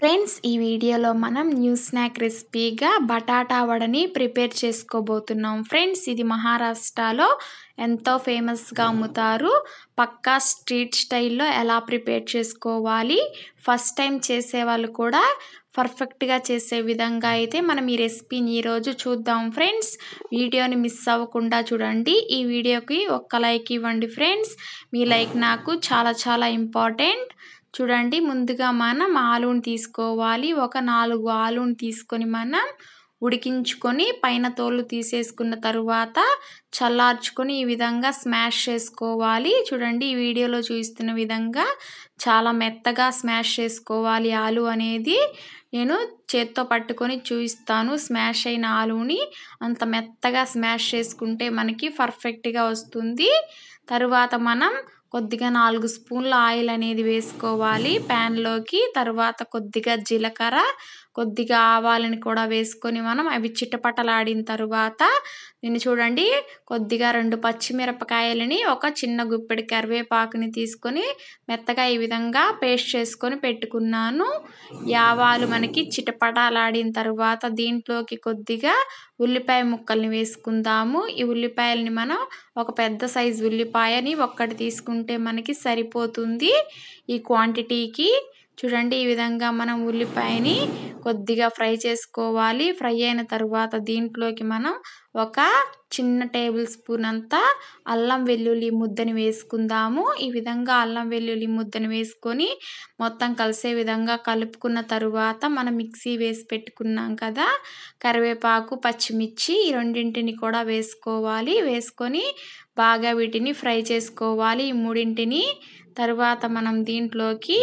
friends ఈ వీడియోలో మనం న్యూ స్నాక్ రెసిపీగా బటాటా వడని ప్రిపేర్ చేసుకోబోతున్నాం ఫ్రెండ్స్ ఇది మహారాష్ట్రలో ఎంతో ఫేమస్గా అమ్ముతారు పక్కా స్ట్రీట్ స్టైల్లో ఎలా ప్రిపేర్ చేసుకోవాలి ఫస్ట్ టైం చేసేవాళ్ళు కూడా పర్ఫెక్ట్గా చేసే విధంగా అయితే మనం ఈ రెసిపీని ఈరోజు చూద్దాం ఫ్రెండ్స్ వీడియోని మిస్ అవ్వకుండా చూడండి ఈ వీడియోకి ఒక్క లైక్ ఇవ్వండి ఫ్రెండ్స్ మీ లైక్ నాకు చాలా చాలా ఇంపార్టెంట్ చూడండి ముందుగా మనం ఆలుని తీసుకోవాలి ఒక నాలుగు ఆలుని తీసుకొని మనం ఉడికించుకొని పైన తోలు తీసేసుకున్న తరువాత చల్లార్చుకొని ఈ విధంగా స్మాష్ చేసుకోవాలి చూడండి ఈ వీడియోలో చూస్తున్న విధంగా చాలా మెత్తగా స్మాష్ చేసుకోవాలి ఆలు అనేది నేను చేత్తో పట్టుకొని చూపిస్తాను స్మాష్ అయిన ఆలుని అంత మెత్తగా స్మాష్ చేసుకుంటే మనకి పర్ఫెక్ట్గా వస్తుంది తరువాత మనం కొద్దిగా నాలుగు స్పూన్ల ఆయిల్ అనేది వేసుకోవాలి ప్యాన్లోకి తర్వాత కొద్దిగా జీలకర్ర కొద్దిగా ఆవాలని కూడా వేసుకొని మనం అవి చిట్టపటలాడిన తర్వాత దీన్ని చూడండి కొద్దిగా రెండు పచ్చిమిరపకాయలని ఒక చిన్న గుప్పెడి కరివేపాకుని తీసుకొని మెత్తగా ఈ విధంగా పేస్ట్ చేసుకొని పెట్టుకున్నాను యావాలు మనకి చిటపటలాడిన తర్వాత దీంట్లోకి కొద్దిగా ఉల్లిపాయ ముక్కల్ని వేసుకుందాము ఈ ఉల్లిపాయలని మనం ఒక పెద్ద సైజు ఉల్లిపాయని ఒక్కటి తీసుకుంటే మనకి సరిపోతుంది ఈ క్వాంటిటీకి చూడండి ఈ విధంగా మనం ఉల్లిపాయని కొద్దిగా ఫ్రై చేసుకోవాలి ఫ్రై అయిన తర్వాత దీంట్లోకి మనం ఒక చిన్న టేబుల్ స్పూన్ అంతా అల్లం వెల్లుల్లి ముద్దని వేసుకుందాము ఈ విధంగా అల్లం వెల్లుల్లి ముద్దని వేసుకొని మొత్తం కలిసే విధంగా కలుపుకున్న తరువాత మనం మిక్సీ వేసి పెట్టుకున్నాం కదా కరివేపాకు పచ్చిమిర్చి ఈ రెండింటిని కూడా వేసుకోవాలి వేసుకొని బాగా వీటిని ఫ్రై చేసుకోవాలి ఈ మూడింటిని తర్వాత మనం దీంట్లోకి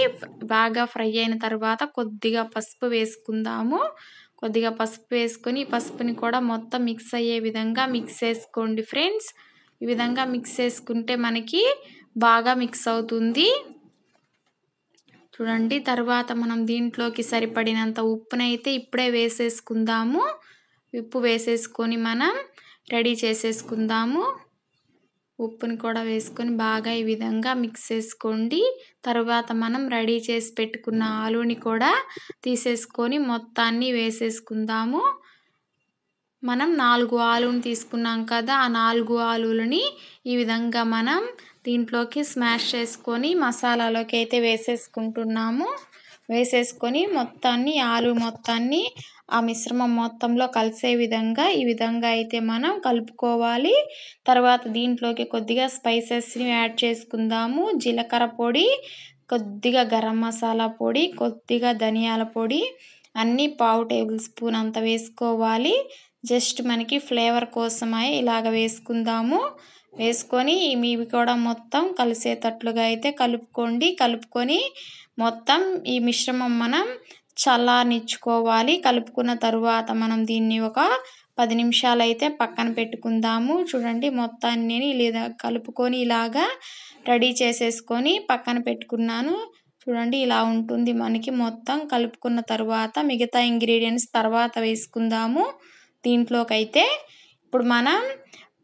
బాగా ఫ్రై అయిన తర్వాత కొద్దిగా పసుపు వేసుకుందాము కొద్దిగా పసుపు వేసుకొని పసుపుని కూడా మొత్తం మిక్స్ అయ్యే విధంగా మిక్స్ చేసుకోండి ఫ్రెండ్స్ ఈ విధంగా మిక్స్ చేసుకుంటే మనకి బాగా మిక్స్ అవుతుంది చూడండి తర్వాత మనం దీంట్లోకి సరిపడినంత ఉప్పునైతే ఇప్పుడే వేసేసుకుందాము ఉప్పు వేసేసుకొని మనం రెడీ చేసేసుకుందాము ఉప్పుని కూడా వేసుకొని బాగా ఈ విధంగా మిక్స్ చేసుకోండి తరువాత మనం రెడీ చేసి పెట్టుకున్న ఆలుని కూడా తీసేసుకొని మొత్తాన్ని వేసేసుకుందాము మనం నాలుగు ఆలుని తీసుకున్నాం కదా ఆ నాలుగు ఆలులని ఈ విధంగా మనం దీంట్లోకి స్మాష్ చేసుకొని మసాలాలోకి అయితే వేసేసుకుంటున్నాము వేసేసుకొని మొత్తాన్ని ఆలు మొత్తాన్ని ఆ మిశ్రమం మొత్తంలో కలిసే విధంగా ఈ విధంగా అయితే మనం కలుపుకోవాలి తర్వాత దీంట్లోకి కొద్దిగా స్పైసెస్ని యాడ్ చేసుకుందాము జీలకర్ర పొడి కొద్దిగా గరం మసాలా పొడి కొద్దిగా ధనియాల పొడి అన్నీ పావు టేబుల్ స్పూన్ అంత వేసుకోవాలి జస్ట్ మనకి ఫ్లేవర్ కోసమై ఇలాగ వేసుకుందాము వేసుకొని ఇవి కూడా మొత్తం కలిసేటట్లుగా అయితే కలుపుకోండి కలుపుకొని మొత్తం ఈ మిశ్రమం మనం చల్లార్నిచ్చుకోవాలి కలుపుకున్న తరువాత మనం దీన్ని ఒక పది నిమిషాలు అయితే పక్కన పెట్టుకుందాము చూడండి మొత్తాన్ని లేదా కలుపుకొని ఇలాగా రెడీ చేసేసుకొని పక్కన పెట్టుకున్నాను చూడండి ఇలా ఉంటుంది మనకి మొత్తం కలుపుకున్న తర్వాత మిగతా ఇంగ్రీడియంట్స్ తర్వాత వేసుకుందాము దీంట్లోకైతే ఇప్పుడు మనం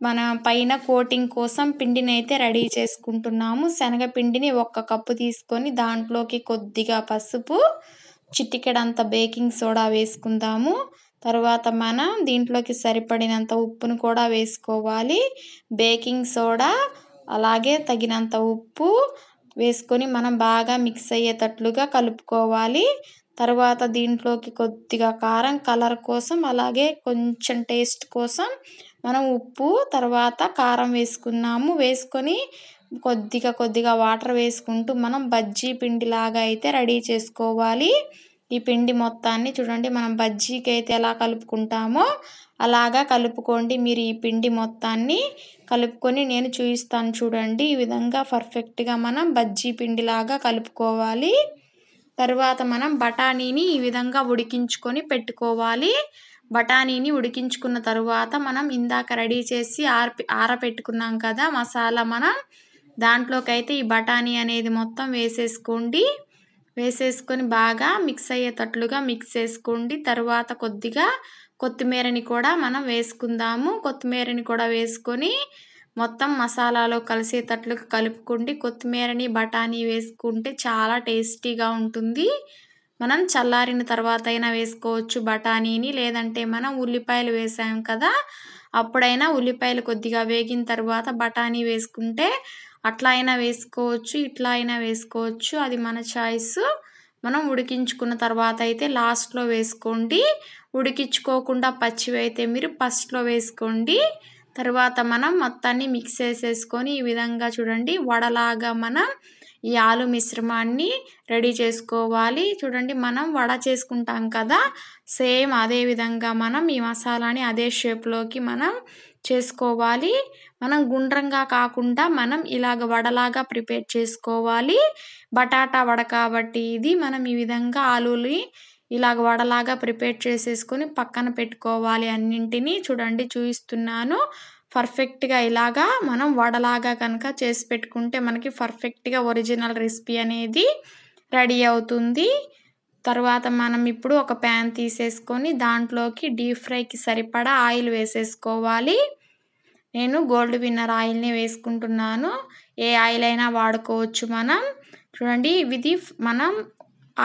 మన పైన కోటింగ్ కోసం పిండిని అయితే రెడీ చేసుకుంటున్నాము శనగపిండిని ఒక్క కప్పు తీసుకొని దాంట్లోకి కొద్దిగా పసుపు చిటికెడంత బేకింగ్ సోడా వేసుకుందాము తర్వాత మనం దీంట్లోకి సరిపడినంత ఉప్పును కూడా వేసుకోవాలి బేకింగ్ సోడా అలాగే తగినంత ఉప్పు వేసుకొని మనం బాగా మిక్స్ అయ్యేటట్లుగా కలుపుకోవాలి తర్వాత దీంట్లోకి కొద్దిగా కారం కలర్ కోసం అలాగే కొంచెం టేస్ట్ కోసం మనం ఉప్పు తర్వాత కారం వేసుకున్నాము వేసుకొని కొద్దిగా కొద్దిగా వాటర్ వేసుకుంటూ మనం బజ్జీ పిండిలాగా అయితే రెడీ చేసుకోవాలి ఈ పిండి మొత్తాన్ని చూడండి మనం బజ్జీకి అయితే ఎలా కలుపుకుంటామో అలాగా కలుపుకోండి మీరు ఈ పిండి మొత్తాన్ని కలుపుకొని నేను చూపిస్తాను చూడండి ఈ విధంగా పర్ఫెక్ట్గా మనం బజ్జీ పిండిలాగా కలుపుకోవాలి తర్వాత మనం బఠానీని ఈ విధంగా ఉడికించుకొని పెట్టుకోవాలి బఠానీని ఉడికించుకున్న తరువాత మనం ఇందాక రెడీ చేసి ఆర ఆరపెట్టుకున్నాం కదా మసాలా మనం దాంట్లోకి అయితే ఈ బఠానీ అనేది మొత్తం వేసేసుకోండి వేసేసుకొని బాగా మిక్స్ అయ్యేటట్లుగా మిక్స్ చేసుకోండి తర్వాత కొద్దిగా కొత్తిమీరని కూడా మనం వేసుకుందాము కొత్తిమీరని కూడా వేసుకొని మొత్తం మసాలాలో కలిసేటట్లుగా కలుపుకోండి కొత్తిమీరని బఠానీ వేసుకుంటే చాలా టేస్టీగా ఉంటుంది మనం చల్లారిన తర్వాత అయినా వేసుకోవచ్చు బఠానీని లేదంటే మనం ఉల్లిపాయలు వేసాం కదా అప్పుడైనా ఉల్లిపాయలు కొద్దిగా వేగిన తర్వాత బఠానీ వేసుకుంటే అట్లా అయినా వేసుకోవచ్చు ఇట్లా అయినా వేసుకోవచ్చు అది మన చాయిస్ మనం ఉడికించుకున్న తర్వాత అయితే లాస్ట్లో వేసుకోండి ఉడికించుకోకుండా పచ్చివి అయితే మీరు ఫస్ట్లో వేసుకోండి తర్వాత మనం మొత్తాన్ని మిక్స్ చేసేసుకొని ఈ విధంగా చూడండి వడలాగా మనం ఈ ఆలు మిశ్రమాన్ని రెడీ చేసుకోవాలి చూడండి మనం వడ చేసుకుంటాం కదా సేమ్ అదే విధంగా మనం ఈ మసాలాని అదే షేప్లోకి మనం చేసుకోవాలి మనం గుండ్రంగా కాకుండా మనం ఇలాగ వడలాగా ప్రిపేర్ చేసుకోవాలి బటాటా వడ కాబట్టి ఇది మనం ఈ విధంగా ఆలుని ఇలాగ వడలాగా ప్రిపేర్ చేసేసుకొని పక్కన పెట్టుకోవాలి అన్నింటినీ చూడండి చూపిస్తున్నాను పర్ఫెక్ట్గా ఇలాగా మనం వడలాగా కనుక చేసి పెట్టుకుంటే మనకి పర్ఫెక్ట్గా ఒరిజినల్ రెసిపీ అనేది రెడీ అవుతుంది తర్వాత మనం ఇప్పుడు ఒక ప్యాన్ తీసేసుకొని దాంట్లోకి డీప్ ఫ్రైకి సరిపడా ఆయిల్ వేసేసుకోవాలి నేను గోల్డ్ విన్నర్ ఆయిల్ని వేసుకుంటున్నాను ఏ ఆయిల్ అయినా వాడుకోవచ్చు మనం చూడండి ఇది మనం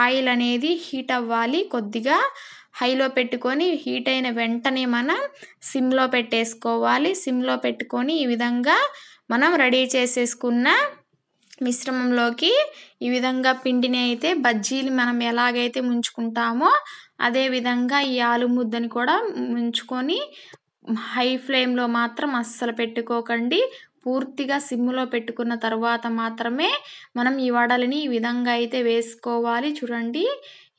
ఆయిల్ అనేది హీట్ అవ్వాలి కొద్దిగా హైలో పెట్టుకొని హీట్ అయిన వెంటనే మనం సిమ్లో పెట్టేసుకోవాలి సిమ్లో పెట్టుకొని ఈ విధంగా మనం రెడీ చేసేసుకున్న మిశ్రమంలోకి ఈ విధంగా పిండిని అయితే బజ్జీలు మనం ఎలాగైతే ముంచుకుంటామో అదేవిధంగా ఈ ఆలు ముద్దని కూడా ముంచుకొని హై ఫ్లేమ్లో మాత్రం అస్సలు పెట్టుకోకండి పూర్తిగా సిమ్లో పెట్టుకున్న తర్వాత మాత్రమే మనం ఈ వడలని ఈ విధంగా అయితే వేసుకోవాలి చూడండి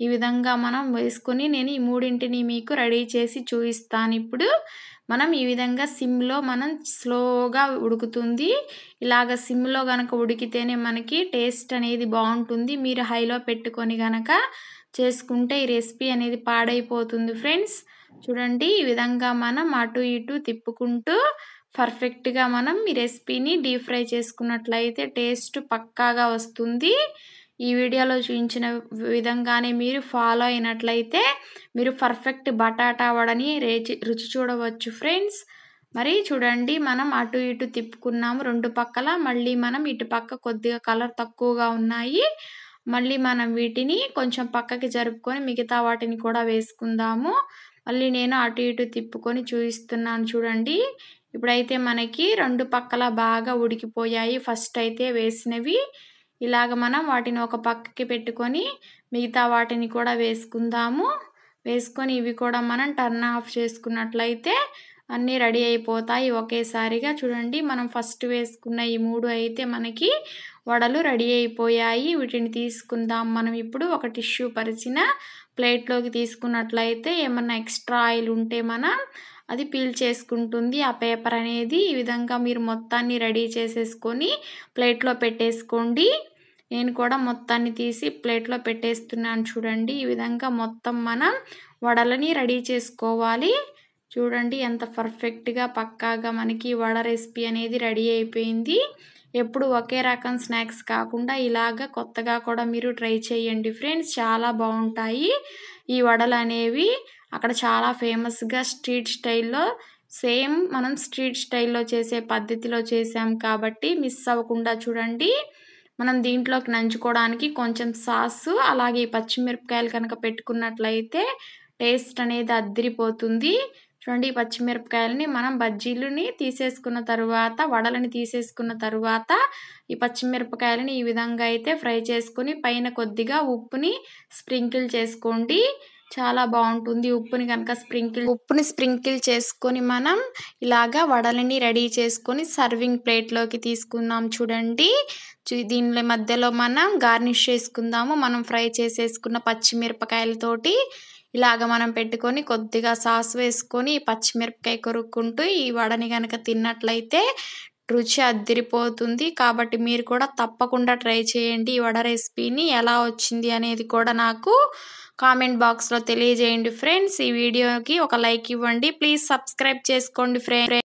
ఈ విధంగా మనం వేసుకొని నేను ఈ మూడింటిని మీకు రెడీ చేసి చూపిస్తాను ఇప్పుడు మనం ఈ విధంగా సిమ్లో మనం స్లోగా ఉడుకుతుంది ఇలాగ సిమ్లో కనుక ఉడికితేనే మనకి టేస్ట్ అనేది బాగుంటుంది మీరు హైలో పెట్టుకొని కనుక చేసుకుంటే ఈ రెసిపీ అనేది పాడైపోతుంది ఫ్రెండ్స్ చూడండి ఈ విధంగా మనం అటు ఇటు తిప్పుకుంటూ పర్ఫెక్ట్గా మనం ఈ రెసిపీని డీప్ ఫ్రై చేసుకున్నట్లయితే టేస్ట్ పక్కాగా వస్తుంది ఈ వీడియోలో చూపించిన విధంగానే మీరు ఫాలో అయినట్లయితే మీరు పర్ఫెక్ట్ బటాటా వడని రుచి చూడవచ్చు ఫ్రెండ్స్ మరి చూడండి మనం అటు ఇటు తిప్పుకున్నాము రెండు పక్కల మళ్ళీ మనం ఇటు పక్క కొద్దిగా కలర్ తక్కువగా ఉన్నాయి మళ్ళీ మనం వీటిని కొంచెం పక్కకి జరుపుకొని మిగతా వాటిని కూడా వేసుకుందాము మళ్ళీ నేను అటు ఇటు తిప్పుకొని చూపిస్తున్నాను చూడండి ఇప్పుడైతే మనకి రెండు పక్కల బాగా ఉడికిపోయాయి ఫస్ట్ అయితే వేసినవి ఇలాగ మనం వాటిని ఒక పక్కకి పెట్టుకొని మిగతా వాటిని కూడా వేసుకుందాము వేసుకొని ఇవి కూడా మనం టర్న్ ఆఫ్ చేసుకున్నట్లయితే అన్నీ రెడీ అయిపోతాయి ఒకేసారిగా చూడండి మనం ఫస్ట్ వేసుకున్న ఈ మూడు అయితే మనకి వడలు రెడీ అయిపోయాయి వీటిని తీసుకుందాం మనం ఇప్పుడు ఒక టిష్యూ పరిచిన ప్లేట్లోకి తీసుకున్నట్లయితే ఏమన్నా ఎక్స్ట్రా ఆయిల్ ఉంటే మనం అది పీల్ చేసుకుంటుంది ఆ పేపర్ అనేది ఈ విధంగా మీరు మొత్తాన్ని రెడీ చేసేసుకొని ప్లేట్లో పెట్టేసుకోండి నేను కూడా మొత్తాన్ని తీసి ప్లేట్లో పెట్టేస్తున్నాను చూడండి ఈ విధంగా మొత్తం మనం వడలని రెడీ చేసుకోవాలి చూడండి ఎంత పర్ఫెక్ట్గా పక్కాగా మనకి వడ రెసిపీ అనేది రెడీ అయిపోయింది ఎప్పుడు ఒకే రకం స్నాక్స్ కాకుండా ఇలాగ కొత్తగా కూడా మీరు ట్రై చేయండి ఫ్రెండ్స్ చాలా బాగుంటాయి ఈ వడలు అనేవి అక్కడ చాలా ఫేమస్గా స్ట్రీట్ స్టైల్లో సేమ్ మనం స్ట్రీట్ స్టైల్లో చేసే పద్ధతిలో చేసాం కాబట్టి మిస్ అవ్వకుండా చూడండి మనం దీంట్లోకి నంచుకోవడానికి కొంచెం సాసు అలాగే పచ్చిమిరపకాయలు కనుక పెట్టుకున్నట్లయితే టేస్ట్ అనేది అద్దరిపోతుంది చూడండి ఈ పచ్చిమిరపకాయలని మనం బజ్జీలని తీసేసుకున్న తర్వాత వడలని తీసేసుకున్న తర్వాత ఈ పచ్చిమిరపకాయలని ఈ విధంగా అయితే ఫ్రై చేసుకుని పైన కొద్దిగా ఉప్పుని స్ప్రింకిల్ చేసుకోండి చాలా బాగుంటుంది ఉప్పుని కనుక స్ప్రింకిల్ ఉప్పుని స్ప్రింకిల్ చేసుకొని మనం ఇలాగా వడలని రెడీ చేసుకొని సర్వింగ్ ప్లేట్లోకి తీసుకున్నాం చూడండి దీని మధ్యలో మనం గార్నిష్ చేసుకుందాము మనం ఫ్రై చేసేసుకున్న పచ్చిమిరపకాయలతోటి ఇలాగ మనం పెట్టుకొని కొద్దిగా సాస్ వేసుకొని పచ్చిమిరపకాయ కొరుక్కుంటూ ఈ వడని కనుక తిన్నట్లయితే రుచి అద్దిరిపోతుంది కాబట్టి మీరు కూడా తప్పకుండా ట్రై చేయండి ఈ వడ రెసిపీని ఎలా వచ్చింది అనేది కూడా నాకు కామెంట్ బాక్స్లో తెలియజేయండి ఫ్రెండ్స్ ఈ వీడియోకి ఒక లైక్ ఇవ్వండి ప్లీజ్ సబ్స్క్రైబ్ చేసుకోండి ఫ్రెండ్